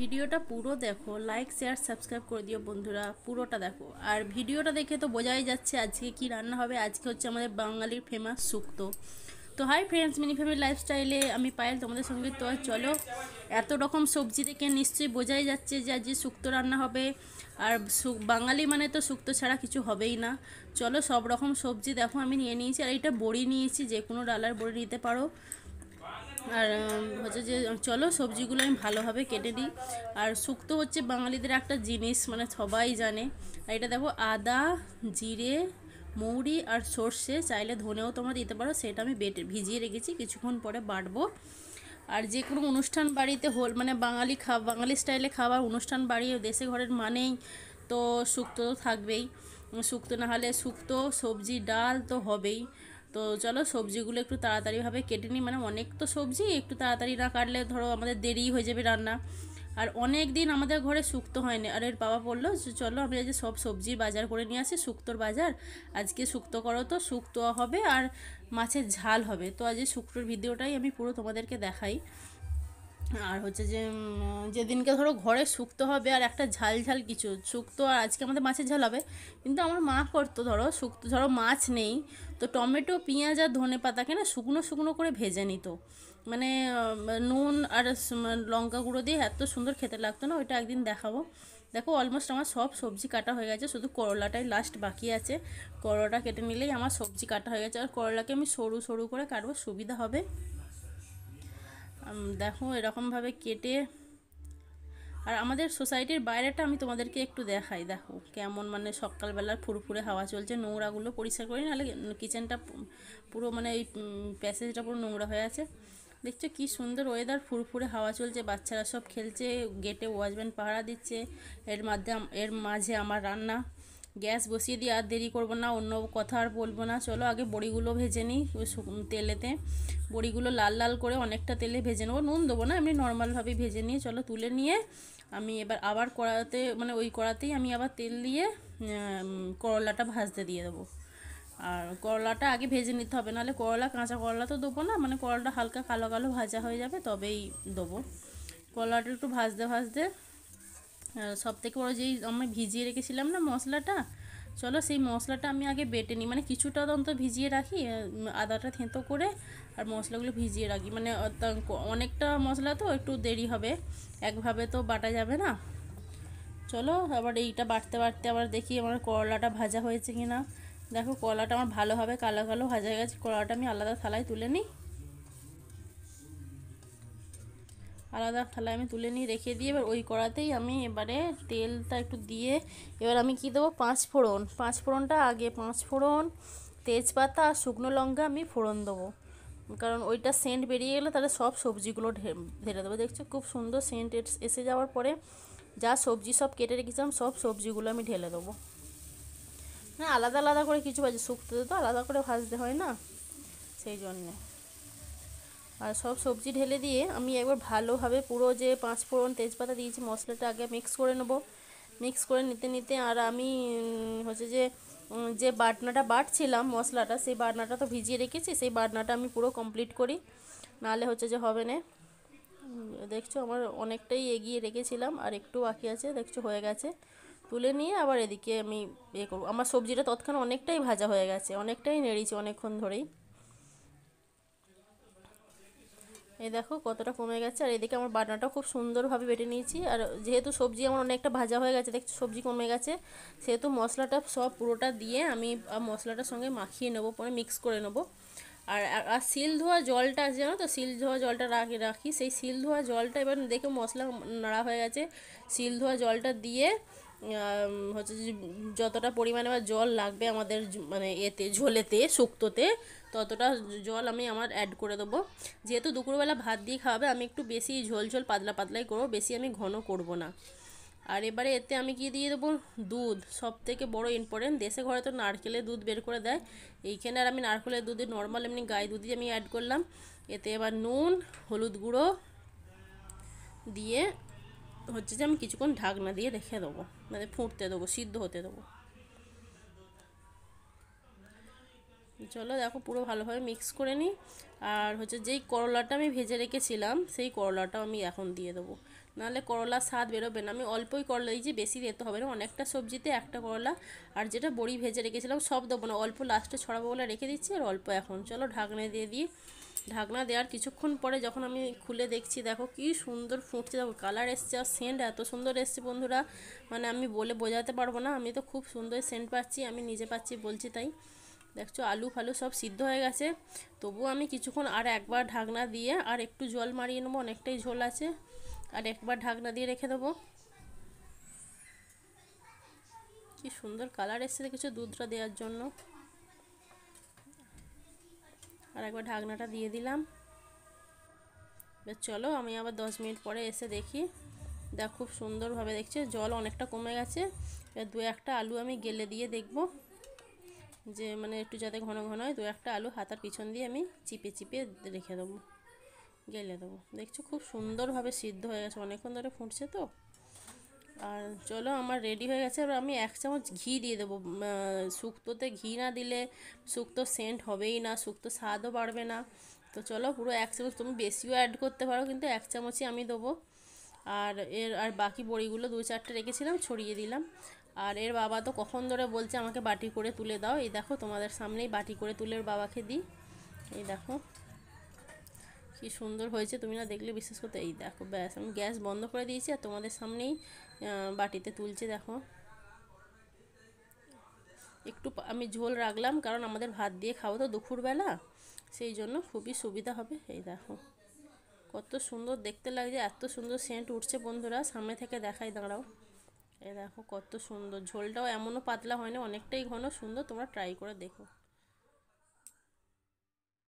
ভিডিওটা পুরো দেখো লাইক শেয়ার সাবস্ক্রাইব করে দিও বন্ধুরা পুরোটা দেখো আর ভিডিওটা দেখে তো বোঝাই যাচ্ছে আজকে কি রান্না হবে আজকে হচ্ছে আমাদের বাঙালির ফেমাস শুক্তো তো হাই ফ্রেন্ডস মিনি ফ্যামিলি লাইফস্টাইলে আমি পায়েল তোমাদের সঙ্গে তো চলো এত রকম সবজি থেকে নিশ্চয়ই বোঝাই যাচ্ছে যে আজকে শুক্তো রান্না হবে আর বাঙালি মানে তো শুক্তো ছাড়া কিছু হবেই না চলো সব রকম সবজি দেখো আমি নিয়ে নিয়েছি আর এটা বড়ি নিয়েছি যে কোনো ডালার বড়ি নিতে পারো আর হচ্ছে যে চলো সবজিগুলো আমি ভালোভাবে কেটে নিই আর শুক্তো হচ্ছে বাঙালিদের একটা জিনিস মানে সবাই জানে আর এটা দেখো আদা জিরে মৌরি আর সর্ষে চাইলে ধনেও তোমরা দিতে পারো সেটা আমি বেটে ভিজিয়ে রেখেছি কিছুক্ষণ পরে বাটবো আর যে কোনো অনুষ্ঠান বাড়িতে হোল মানে বাঙালি খা বাঙালি স্টাইলে খাবার অনুষ্ঠান বাড়ি দেশে ঘরের মানেই তো শুক্তো তো থাকবেই শুক্তো না হলে শুক্তো সবজি ডাল তো হবেই তো চলো সবজিগুলো একটু তাড়াতাড়িভাবে কেটে নিই মানে অনেক তো সবজি একটু তাড়াতাড়ি না কাটলে ধরো আমাদের দেরি হয়ে যাবে রান্না আর অনেক দিন আমাদের ঘরে শুক্ত হয়নি আর এর বাবা বললো চলো আমি আজ সব সবজি বাজার করে নিয়ে আসি শুক্তোর বাজার আজকে শুক্তো করো তো শুক্তো হবে আর মাছের ঝাল হবে তো আজ শুক্তোর ভিডিওটাই আমি পুরো তোমাদেরকে দেখাই আর হচ্ছে যে যেদিনকে ধরো ঘরে শুক্তো হবে আর একটা ঝাল ঝাল কিছু শুক্তো আর আজকে আমাদের মাছের ঝাল হবে কিন্তু আমার মা করতো ধরো শুক্তো ধরো মাছ নেই তো টমেটো পেঁয়াজ আর ধনে পাতাকে না শুকনো শুকনো করে ভেজে নিত মানে নুন আর লঙ্কা গুঁড়ো দিয়ে এত সুন্দর খেতে লাগতো না ওইটা একদিন দেখাবো দেখো অলমোস্ট আমার সব সবজি কাটা হয়ে গেছে শুধু করলাটাই লাস্ট বাকি আছে করলাটা কেটে নিলেই আমার সবজি কাটা হয়ে গেছে আর করলাকে আমি সরু সরু করে কাটবো সুবিধা হবে দেখো এরকমভাবে কেটে আর আমাদের সোসাইটির বাইরেটা আমি তোমাদেরকে একটু দেখাই দেখো কেমন মানে সকালবেলার ফুরফুরে হাওয়া চলছে নোংরাগুলো পরিষ্কার করি নাহলে কিচেনটা পুরো মানে এই প্যাসেজটা পুরো নোংরা হয়ে আছে দেখছো কি সুন্দর ওয়েদার ফুরফুরে হাওয়া চলছে বাচ্চারা সব খেলছে গেটে ওয়াচম্যান পাহারা দিচ্ছে এর মাধ্যমে এর মাঝে আমার রান্না গ্যাস বসিয়ে দিয়ে আর দেরি করবো না অন্য কথা আর বলবো না চলো আগে বড়িগুলো ভেজে নিই তেলেতে বড়িগুলো লাল লাল করে অনেকটা তেলে ভেজে নেবো নুন দেবো না এমনি নর্মালভাবেই ভেজে নিয়ে চলো তুলে নিয়ে আমি এবার আবার কড়াতে মানে ওই কড়াতেই আমি আবার তেল দিয়ে করলাটা ভাজতে দিয়ে দেবো আর করলাটা আগে ভেজে নিতে হবে নাহলে করলা কাঁচা করলা তো দেবো না মানে করলাটা হালকা কালো কালো ভাজা হয়ে যাবে তবেই দেবো করলাটা একটু ভাজতে ভাজতে সব থেকে বড়ো যেই আমি ভিজিয়ে রেখেছিলাম না মশলাটা চলো সেই মশলাটা আমি আগে বেটে নিই মানে কিছুটা অন্তত ভিজিয়ে রাখি আদাটা থেঁতো করে আর মশলাগুলো ভিজিয়ে রাখি মানে অনেকটা মশলা তো একটু দেরি হবে একভাবে তো বাটা যাবে না চলো আবার এইটা বাড়তে বাড়তে আবার দেখি আমার করলাটা ভাজা হয়েছে কিনা দেখো কলাটা আমার ভালোভাবে কালো কালো ভাজা গেছে কলাটা আমি আলাদা থালায় তুলে নিই আলাদা তাহলে আমি তুলে নিয়ে রেখে দিয়ে এবার ওই কড়াতেই আমি এবারে তেলটা একটু দিয়ে এবার আমি কি দেবো পাঁচ ফোড়ন পাঁচ ফোড়নটা আগে পাঁচ ফোড়ন তেজপাতা আর শুকনো লঙ্কা আমি ফোড়ন দেবো কারণ ওইটা সেন্ট বেরিয়ে গেলে তাহলে সব সবজিগুলো ঢেলে দেবো দেখছো খুব সুন্দর সেন্ট এসে যাওয়ার পরে যা সবজি সব কেটে রেখেছিলাম সব সবজিগুলো আমি ঢেলে দেবো হ্যাঁ আলাদা আলাদা করে কিছু ভাজি শুক্তোতে তো আলাদা করে ভাজতে হয় না সেই জন্যে আর সব সবজি ঢেলে দিয়ে আমি একবার ভালোভাবে পুরো যে পাঁচ ফোড়ন তেজপাতা দিয়েছি মশলাটা আগে মিক্স করে নেবো মিক্স করে নিতে নিতে আর আমি হচ্ছে যে যে বাটনাটা বাটছিলাম মশলাটা সেই বাটনাটা তো ভিজিয়ে রেখেছি সেই বাটনাটা আমি পুরো কমপ্লিট করি নালে হচ্ছে যে হবে না দেখছো আমার অনেকটাই এগিয়ে রেখেছিলাম আর একটু বাকি আছে দেখছো হয়ে গেছে তুলে নিয়ে আবার এদিকে আমি ইয়ে করবো আমার সবজিটা তৎক্ষণ অনেকটাই ভাজা হয়ে গেছে অনেকটাই নেড়েছি অনেকক্ষণ ধরেই এই দেখো কতটা কমে গেছে আর এদিকে আমার বাটনাটা খুব সুন্দরভাবে বেটে নিয়েছি আর যেহেতু সবজি আমার অনেকটা ভাজা হয়ে গেছে দেখছি সবজি কমে গেছে সেহেতু মশলাটা সব পুরোটা দিয়ে আমি মশলাটার সঙ্গে মাখিয়ে নেবো পরে মিক্স করে নেবো আর আর সিল ধোয়া জলটা আছে জানো তো সিল ধোয়া জলটা রাখি রাখি সেই সিল ধোয়া জলটা এবার দেখে মশলা নাড়া হয়ে গেছে সিল ধোয়া জলটা দিয়ে হচ্ছে যে যতটা পরিমাণে আমার জল লাগবে আমাদের মানে এতে ঝোলেতে শুক্তোতে ততটা জল আমি আমার অ্যাড করে দেবো যেহেতু দুপুরবেলা ভাত দিয়ে খাওয়াবে আমি একটু বেশি ঝোল ঝোল পাতলা পাতলাই করবো বেশি আমি ঘন করব না আর এবারে এতে আমি কি দিয়ে দেবো দুধ সব থেকে বড়ো ইম্পর্টেন্ট দেশে ঘরে তো নারকেলের দুধ বের করে দেয় এইখানে আর আমি নারকেলের দুধে নর্মাল এমনি গায়ে দুধই আমি অ্যাড করলাম এতে এবার নুন হলুদ গুঁড়ো দিয়ে হচ্ছে যে আমি কিছুক্ষণ ঢাকনা দিয়ে রেখে দেবো মানে ফুটতে দেবো সিদ্ধ হতে দেবো চলো দেখো পুরো ভালোভাবে মিক্স করে নিই আর হচ্ছে যেই করলাটা আমি ভেজে রেখেছিলাম সেই করলাটাও আমি এখন দিয়ে দেবো নাহলে করলার স্বাদ বেরোবে না আমি অল্পই করলা দিয়েছি বেশি দিতে হবে না অনেকটা সবজিতে একটা করলা আর যেটা বড়ি ভেজে রেখেছিলাম সব দেবো না অল্প লাস্টে ছড়াবো বলে রেখে দিচ্ছি আর অল্প এখন চলো ঢাকনে দিয়ে দিই ঢাকনা দেওয়ার কিছুক্ষণ পরে যখন আমি খুলে দেখছি দেখো কি সুন্দর ফুটছে দেখো কালার এসছে আর সেন্ট এত সুন্দর এসছে বন্ধুরা মানে আমি বলে বোঝাতে পারবো না আমি তো খুব সুন্দর সেন্ট পাচ্ছি আমি নিজে পাচ্ছি বলছি তাই দেখছো আলু ফালু সব সিদ্ধ হয়ে গেছে তবুও আমি কিছুক্ষণ আর একবার ঢাকনা দিয়ে আর একটু জল মারিয়ে নেবো অনেকটাই ঝোল আছে আর একবার ঢাকনা দিয়ে রেখে দেবো কি সুন্দর কালার এসছে কিছু দুধটা দেওয়ার জন্য আর একবার ঢাকনাটা দিয়ে দিলাম এবার চলো আমি আবার দশ মিনিট পরে এসে দেখি দেখ খুব সুন্দরভাবে দেখছে জল অনেকটা কমে গেছে এবার দু একটা আলু আমি গেলে দিয়ে দেখব যে মানে একটু যাতে ঘন ঘন হয় দু একটা আলু হাতার পিছন দিয়ে আমি চিপে চিপে রেখে দেবো গেলে দেবো দেখছো খুব সুন্দরভাবে সিদ্ধ হয়ে গেছে অনেকক্ষণ ধরে ফুটছে তো আর চলো আমার রেডি হয়ে গেছে এবার আমি এক চামচ ঘি দিয়ে দেবো শুক্তোতে ঘি না দিলে শুক্তো সেন্ট হবেই না শুক্তো স্বাদও বাড়বে না তো চলো পুরো এক চামচ তুমি বেশিও অ্যাড করতে পারো কিন্তু এক চামচই আমি দেবো আর এর আর বাকি বড়িগুলো দু চারটে রেখেছিলাম ছড়িয়ে দিলাম আর এর বাবা তো কখন ধরে বলছে আমাকে বাটি করে তুলে দাও এই দেখো তোমাদের সামনেই বাটি করে তুলে বাবাকে দিই এই দেখো কি সুন্দর হয়েছে তুমি না দেখলে বিশ্বাস করতে এই দেখো ব্যাস আমি গ্যাস বন্ধ করে দিয়েছি আর তোমাদের সামনেই বাটিতে তুলছে দেখো একটু আমি ঝোল রাখলাম কারণ আমাদের ভাত দিয়ে খাবো তো দুপুরবেলা সেই জন্য খুবই সুবিধা হবে এই দেখো কত সুন্দর দেখতে লাগছে এত সুন্দর সেন্ট উঠছে বন্ধুরা সামনে থেকে দেখাই দাঁড়াও এ দেখো কত সুন্দর ঝোলটাও এমনও পাতলা হয় না অনেকটাই ঘন সুন্দর তোমরা ট্রাই করে দেখো